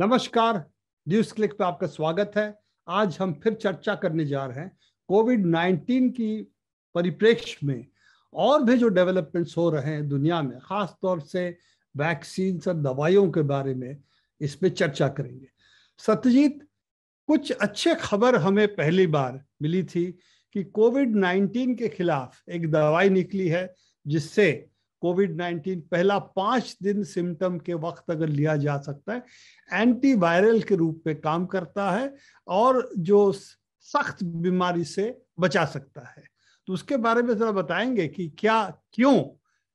नमस्कार news click पे आपका स्वागत है आज हम फिर चर्चा करने जा रहे हैं कोविड 19 की परिप्रेक्ष्य में और भी जो डेवलपमेंट्स हो रहे हैं दुनिया में खास तौर से वैक्सीन और दवाइयों के बारे में इस पर चर्चा करेंगे सत्यजीत कुछ अच्छे खबर हमें पहली बार मिली थी कि कोविड 19 के खिलाफ एक दवाई निकली है जिससे कोविड नाइन्टीन पहला पांच दिन सिम्टम के वक्त अगर लिया जा सकता है एंटीवायरल के रूप में काम करता है और जो सख्त बीमारी से बचा सकता है तो उसके बारे में जरा बताएंगे कि क्या क्यों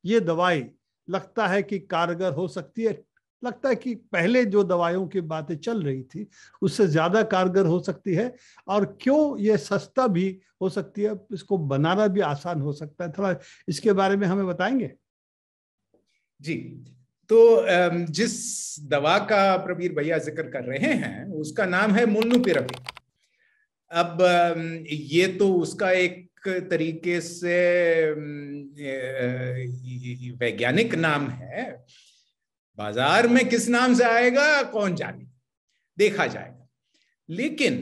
ये दवाई लगता है कि कारगर हो सकती है लगता है कि पहले जो दवाइयों की बातें चल रही थी उससे ज्यादा कारगर हो सकती है और क्यों ये सस्ता भी हो सकती है इसको बनाना भी आसान हो सकता है थोड़ा इसके बारे में हमें बताएंगे जी तो जिस दवा का प्रवीर भैया जिक्र कर रहे हैं उसका नाम है मोनुपिराविर अब ये तो उसका एक तरीके से वैज्ञानिक नाम है बाजार में किस नाम से आएगा कौन जाने देखा जाएगा लेकिन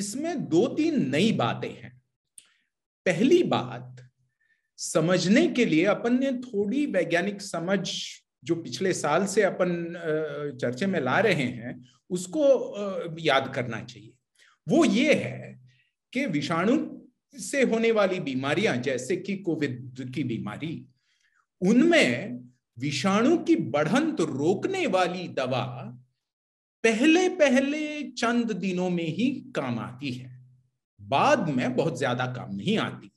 इसमें दो तीन नई बातें हैं पहली बात समझने के लिए अपन ने थोड़ी वैज्ञानिक समझ जो पिछले साल से अपन चर्चे में ला रहे हैं उसको याद करना चाहिए वो ये है कि विषाणु से होने वाली बीमारियां जैसे कि कोविड की बीमारी उनमें विषाणु की बढ़ंत रोकने वाली दवा पहले पहले चंद दिनों में ही काम आती है बाद में बहुत ज्यादा काम नहीं आती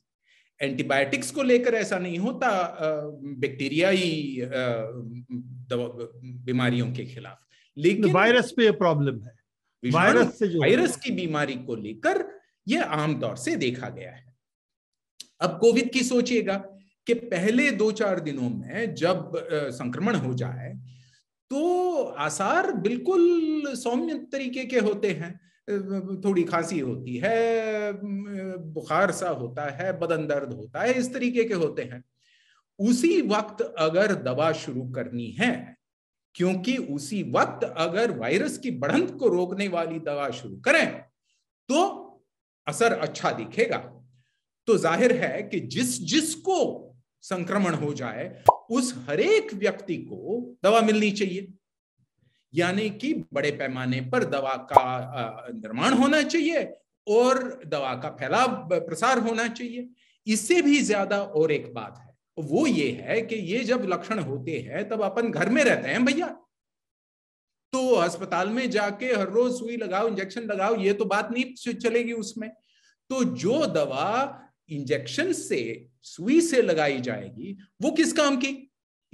एंटीबायोटिक्स को लेकर ऐसा नहीं होता बैक्टीरिया ही बीमारियों के खिलाफ लेकिन वायरस पे प्रॉब्लम है वायरस से जो वायरस की बीमारी को लेकर यह आमतौर से देखा गया है अब कोविड की सोचिएगा कि पहले दो चार दिनों में जब संक्रमण हो जाए तो आसार बिल्कुल सौम्य तरीके के होते हैं थोड़ी खांसी होती है बुखार सा होता है बदन दर्द होता है इस तरीके के होते हैं उसी वक्त अगर दवा शुरू करनी है क्योंकि उसी वक्त अगर वायरस की बढ़त को रोकने वाली दवा शुरू करें तो असर अच्छा दिखेगा तो जाहिर है कि जिस जिसको संक्रमण हो जाए उस हरेक व्यक्ति को दवा मिलनी चाहिए यानी कि बड़े पैमाने पर दवा का निर्माण होना चाहिए और दवा का फैलाव प्रसार होना चाहिए इससे भी ज्यादा और एक बात है वो ये है कि ये जब लक्षण होते हैं तब अपन घर में रहते हैं भैया तो अस्पताल में जाके हर रोज सुई लगाओ इंजेक्शन लगाओ ये तो बात नहीं चलेगी उसमें तो जो दवा इंजेक्शन से सुई से लगाई जाएगी वो किस काम की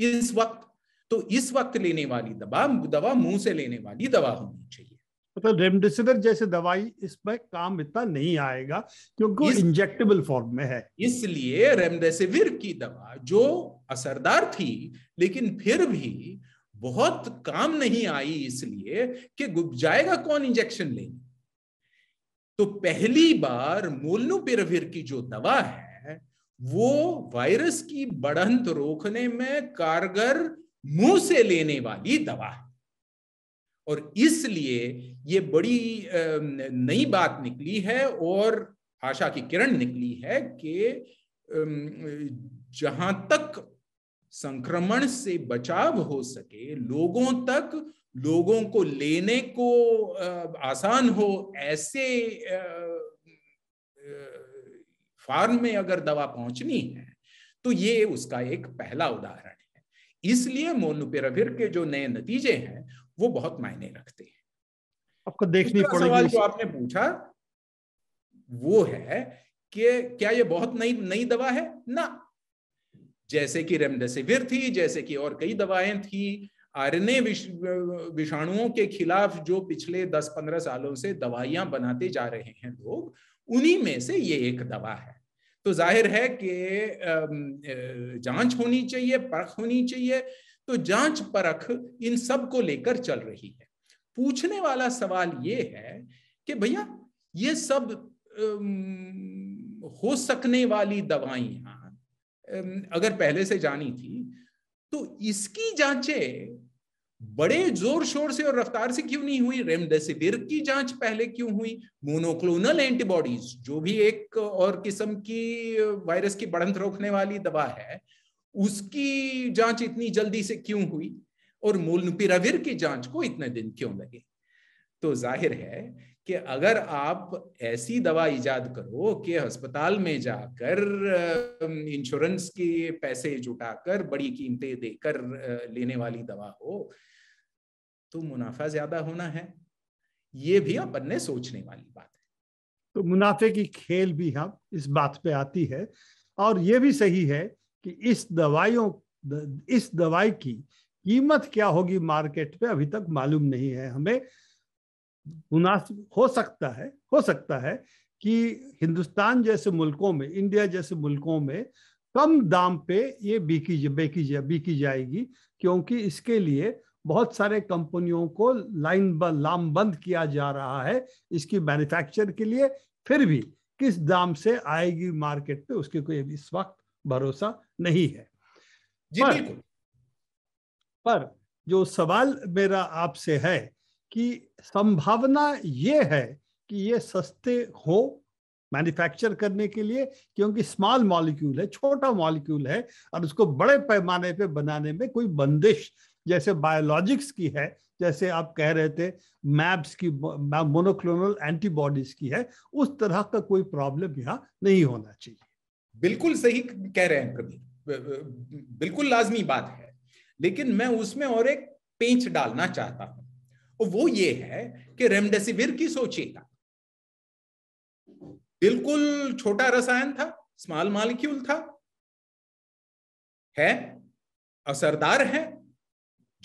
इस वक्त तो इस वक्त लेने वाली दवा दवा मुंह से लेने वाली दवा होनी चाहिए मतलब तो रेमडेसिविर जैसे दवाई इस पर काम इतना नहीं आएगा क्योंकि इस, इंजेक्टेबल फॉर्म में है इसलिए रेमडेसिविर की दवा जो असरदार थी लेकिन फिर भी बहुत काम नहीं आई इसलिए कि जाएगा कौन इंजेक्शन लेने तो पहली बार मोलनुपिराविर की जो दवा है वो वायरस की बढ़त रोकने में कारगर मुंह से लेने वाली दवा है और इसलिए ये बड़ी नई बात निकली है और आशा की किरण निकली है कि जहां तक संक्रमण से बचाव हो सके लोगों तक लोगों को लेने को आसान हो ऐसे फार्म में अगर दवा पहुंचनी है तो ये उसका एक पहला उदाहरण है इसलिए मोनुपेराविर के जो नए नतीजे हैं वो बहुत मायने रखते हैं आपको देखने तो सवाल जो आपने पूछा वो है कि क्या ये बहुत नई नई दवा है ना जैसे कि रेमडेसिविर थी जैसे कि और कई दवाएं थी आरएनए विषाणुओं के खिलाफ जो पिछले 10-15 सालों से दवाइयां बनाते जा रहे हैं लोग उन्हीं में से ये एक दवा है तो जाहिर है कि जांच होनी चाहिए परख होनी चाहिए तो जांच परख इन सब को लेकर चल रही है पूछने वाला सवाल ये है कि भैया ये सब हो सकने वाली दवाइयां अगर पहले से जानी थी तो इसकी जांचें बड़े जोर शोर से और रफ्तार से क्यों नहीं हुई रेमडेसिविर की जांच पहले क्यों हुई मोनोक्लोनल एंटीबॉडीज जो भी एक और किस्म की वायरस की बढ़त रोकने वाली दवा है उसकी जांच इतनी जल्दी से क्यों हुई और मोलनुपिराविर की जांच को इतने दिन क्यों लगे तो जाहिर है कि अगर आप ऐसी दवा इजाद करो कि अस्पताल में जाकर इंश्योरेंस के पैसे जुटाकर बड़ी कीमतें देकर लेने वाली दवा हो तो मुनाफा ज्यादा होना है ये भी अपन ने सोचने वाली बात है तो मुनाफे की खेल भी हम इस बात पे आती है और ये भी सही है कि इस दवाइयों इस दवाई की कीमत क्या होगी मार्केट पे अभी तक मालूम नहीं है हमें मुनाफ हो सकता है हो सकता है कि हिंदुस्तान जैसे मुल्कों में इंडिया जैसे मुल्कों में कम दाम पे ये बिकी बिकी बिकी जाएगी क्योंकि इसके लिए बहुत सारे कंपनियों को लाइन लामबंद किया जा रहा है इसकी मैन्युफैक्चर के लिए फिर भी किस दाम से आएगी मार्केट पे उसके कोई इस वक्त भरोसा नहीं है जी पर, पर जो सवाल मेरा आपसे है कि संभावना ये है कि ये सस्ते हो मैन्युफैक्चर करने के लिए क्योंकि स्मॉल मॉलिक्यूल है छोटा मॉलिक्यूल है और उसको बड़े पैमाने पे बनाने में कोई बंदिश जैसे बायोलॉजिक्स की है जैसे आप कह रहे थे मैप्स की मोनोक्लोनल एंटीबॉडीज की है उस तरह का कोई प्रॉब्लम यहाँ नहीं होना चाहिए बिल्कुल सही कह रहे हैं प्रदीप बिल्कुल लाजमी बात है लेकिन मैं उसमें और एक पेंच डालना चाहता हूं और वो ये है कि रेमडेसिविर की सोचिएगा बिल्कुल छोटा रसायन था स्मॉल मालिक्यूल था है असरदार है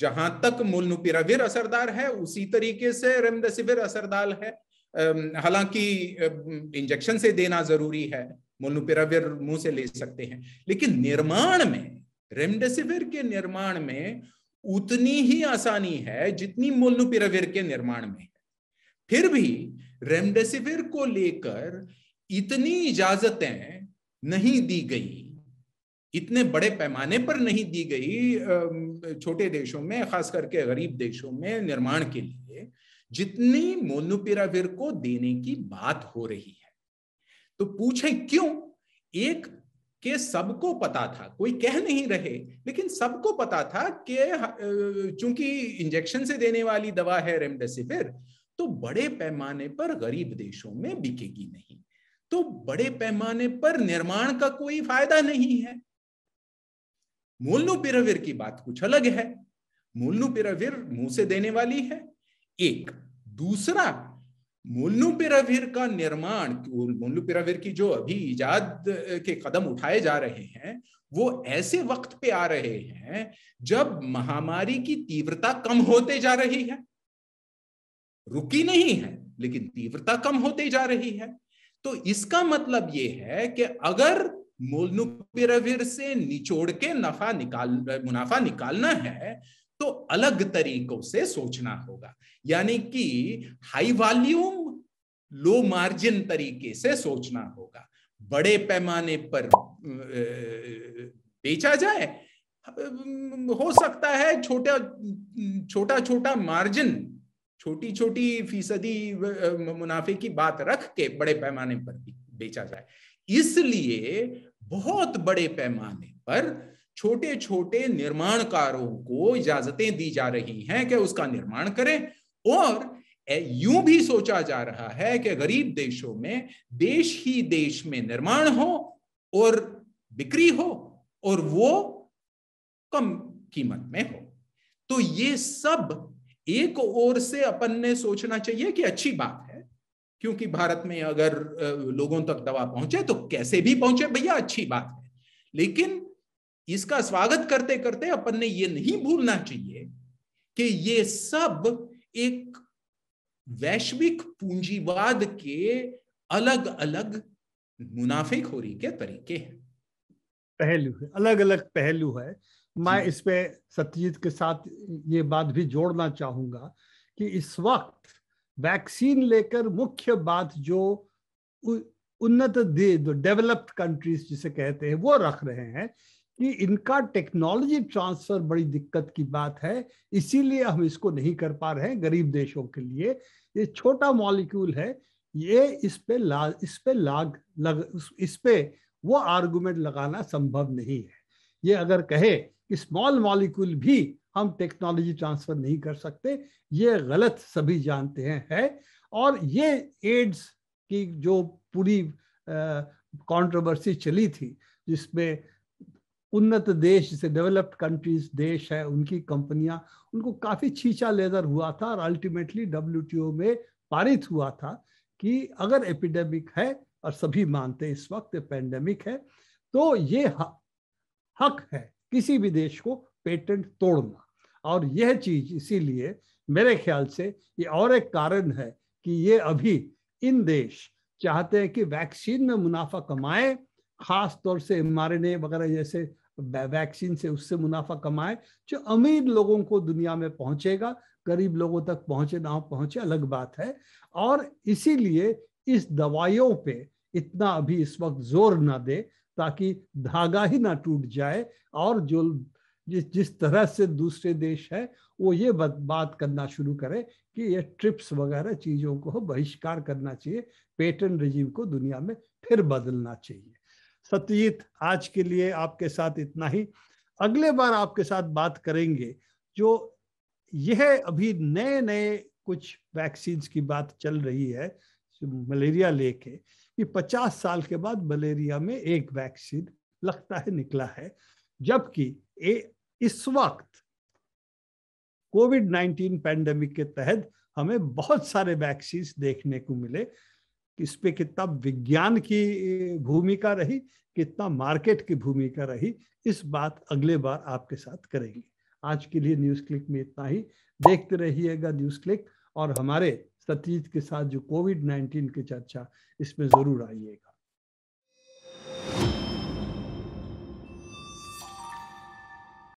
जहां तक मोलनुपिराविर असरदार है उसी तरीके से रेमडेसिविर असरदार है हालांकि इंजेक्शन से देना जरूरी है मोलनुपिराविर मुंह से ले सकते हैं लेकिन निर्माण में रेमडेसिविर के निर्माण में उतनी ही आसानी है जितनी मोलनुपिराविर के निर्माण में फिर भी रेमडेसिविर को लेकर इतनी इजाजतें नहीं दी गई इतने बड़े पैमाने पर नहीं दी गई छोटे देशों में खास करके गरीब देशों में निर्माण के लिए जितनी मोनुपिराविर को देने की बात हो रही है तो पूछे क्यों एक के सबको पता था कोई कह नहीं रहे लेकिन सबको पता था कि चूंकि इंजेक्शन से देने वाली दवा है रेमडेसिविर तो बड़े पैमाने पर गरीब देशों में बिकेगी नहीं तो बड़े पैमाने पर निर्माण का कोई फायदा नहीं है मोलनुपिराविर की बात कुछ अलग है मोलनुपिराविर मुंह से देने वाली है एक दूसरा मोलनुपिराविर का निर्माण मोलनुपिराविर की जो अभी इजाद के कदम उठाए जा रहे हैं वो ऐसे वक्त पे आ रहे हैं जब महामारी की तीव्रता कम होते जा रही है रुकी नहीं है लेकिन तीव्रता कम होते जा रही है तो इसका मतलब यह है कि अगर मोलनुपिरविर से निचोड़ के नफा निकाल मुनाफा निकालना है तो अलग तरीकों से सोचना होगा यानी कि हाई वॉल्यूम लो मार्जिन तरीके से सोचना होगा बड़े पैमाने पर बेचा जाए हो सकता है छोटा छोटा छोटा मार्जिन छोटी छोटी फीसदी मुनाफे की बात रख के बड़े पैमाने पर बेचा जाए इसलिए बहुत बड़े पैमाने पर छोटे छोटे निर्माणकारों को इजाजतें दी जा रही हैं कि उसका निर्माण करें और यूं भी सोचा जा रहा है कि गरीब देशों में देश ही देश में निर्माण हो और बिक्री हो और वो कम कीमत में हो तो ये सब एक ओर से अपन ने सोचना चाहिए कि अच्छी बात है क्योंकि भारत में अगर लोगों तक दवा पहुंचे तो कैसे भी पहुंचे भैया अच्छी बात है लेकिन इसका स्वागत करते करते अपन ने ये नहीं भूलना चाहिए कि ये सब एक वैश्विक पूंजीवाद के अलग अलग मुनाफेखोरी के तरीके हैं पहलू है अलग अलग पहलू है मैं इस पे सत्यजीत के साथ ये बात भी जोड़ना चाहूंगा कि इस वक्त वैक्सीन लेकर मुख्य बात जो उन्नत डेवलप्ड कंट्रीज जिसे कहते हैं वो रख रहे हैं कि इनका टेक्नोलॉजी ट्रांसफर बड़ी दिक्कत की बात है इसीलिए हम इसको नहीं कर पा रहे हैं गरीब देशों के लिए ये छोटा मॉलिक्यूल है ये इस पे ला इस पे लाग लग इस पे वो आर्गुमेंट लगाना संभव नहीं है ये अगर कहे कि स्मॉल मॉलिक्यूल भी हम टेक्नोलॉजी ट्रांसफर नहीं कर सकते ये गलत सभी जानते हैं है और ये एड्स की जो पूरी कंट्रोवर्सी चली थी जिसमें उन्नत देश जैसे डेवलप्ड कंट्रीज देश है उनकी कंपनियां उनको काफ़ी छींचा लेदर हुआ था और अल्टीमेटली डब्ल्यू में पारित हुआ था कि अगर एपिडेमिक है और सभी मानते हैं इस वक्त पेंडेमिक है तो ये हक है किसी भी देश को पेटेंट तोड़ना और यह चीज इसीलिए मेरे ख्याल से ये और एक कारण है कि ये अभी इन देश चाहते हैं कि वैक्सीन में मुनाफा कमाए खास तौर से एम वगैरह जैसे वैक्सीन से उससे मुनाफा कमाए जो अमीर लोगों को दुनिया में पहुंचेगा गरीब लोगों तक पहुंचे ना पहुंचे अलग बात है और इसीलिए इस दवाइयों पे इतना अभी इस वक्त जोर ना दे ताकि धागा ही ना टूट जाए और जो जिस जिस तरह से दूसरे देश है वो ये बात करना शुरू करे कि ये ट्रिप्स वगैरह चीज़ों को बहिष्कार करना चाहिए पेटेंट रजीव को दुनिया में फिर बदलना चाहिए सत्यजीत आज के लिए आपके साथ इतना ही अगले बार आपके साथ बात करेंगे जो यह अभी नए नए कुछ वैक्सीन की बात चल रही है मलेरिया लेके कि 50 साल के बाद मलेरिया में एक वैक्सीन लगता है निकला है जबकि इस वक्त कोविड नाइन्टीन पैंडेमिक के तहत हमें बहुत सारे वैक्सीन देखने को मिले इस पे कितना विज्ञान की भूमिका रही कितना मार्केट की भूमिका रही इस बात अगले बार आपके साथ करेंगे आज के लिए न्यूज क्लिक में इतना ही देखते रहिएगा न्यूज क्लिक और हमारे सतीज के साथ जो कोविड नाइन्टीन की चर्चा इसमें जरूर आइएगा